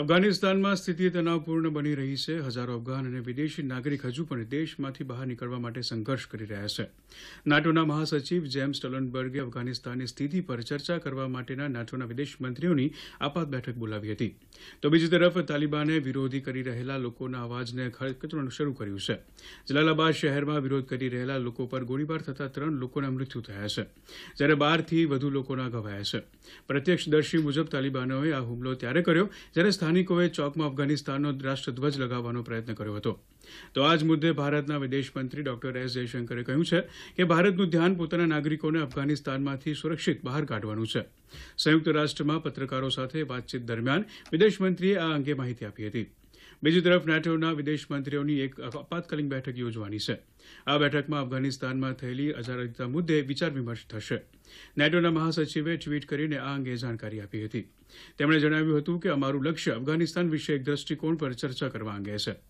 अफगानिस्तान में स्थिति तनावपूर्ण बनी रही है हजारों अफगान और विदेशी नागरिक हजूपन देश माथी बाहर निकालवा माटे संघर्ष કરી રહ્યા છે નાટોના મહાસચિવ જેમ્સ ટોલનબર્ગે અફઘાનિસ્તાનની સ્થિતિ પર ચર્ચા કરવા માટે નાટોના વિદેશ મંત્રીઓની આપત બેઠક બોલાવી હતી તો બીજી તરફ તાલિબાને વિરોધી કરી રહેલા લોકોના आवाजને ખતમોણ શરૂ કર્યું છે જલાલાબાદ શહેરમાં વિરોધ કરી રહેલા લોકો પર ગોળીબાર થતા 3 લોકોનું મૃત્યુ થયું છે જ્યારે 12 થી વધુ લોકોના ઘવાય છે ప్రత్యક્ષદર્શી મુજબ તાલિબાને આ હુમલો ત્યારે કર્યો જ્યારે સ્થાનિકોએ ચોકમાં અફઘાનિસ્તાનનો રાષ્ટ્રધ્વજ લગાવવાનો પ્રયત્ન કર્યો હતો તો આ જ મુદ્દે ભારતના વિદેશમંત્રી ડોક્ટર એસ જયશંકરે કહ્યું છે કે ભારતનું ધ્યાન પોતાના નાગરિકોને અફઘાનિસ્તાનમાંથી સુરક્ષિત બહાર કાઢવાનું છે સંયુક્ત રાષ્ટ્રમાં પત્રકારો સાથે વાતચીત દરમિયાન વિદેશમંત્રીએ આ અંગે માહિતી આપી હતી બીજી તરફ નાટોના વિદેશ મંત્રીઓની એક આપાતકાલીન બેઠક યોજવાની છે આ બેઠકમાં અફઘાનિસ્તાનમાં થયેલી અજારતા મુદ્દે વિચાર વિમર્શ થશે નાટોના મહાસચિવે ટ્વીટ કરીને આ અંગે જાણકારી આપી હતી તેમણે જણાવ્યું હતું કે અમારું લક્ષ્ય અફઘાનિસ્તાન વિશે એક દ્રષ્ટિકોણ પર ચર્ચા કરવા અંગે છે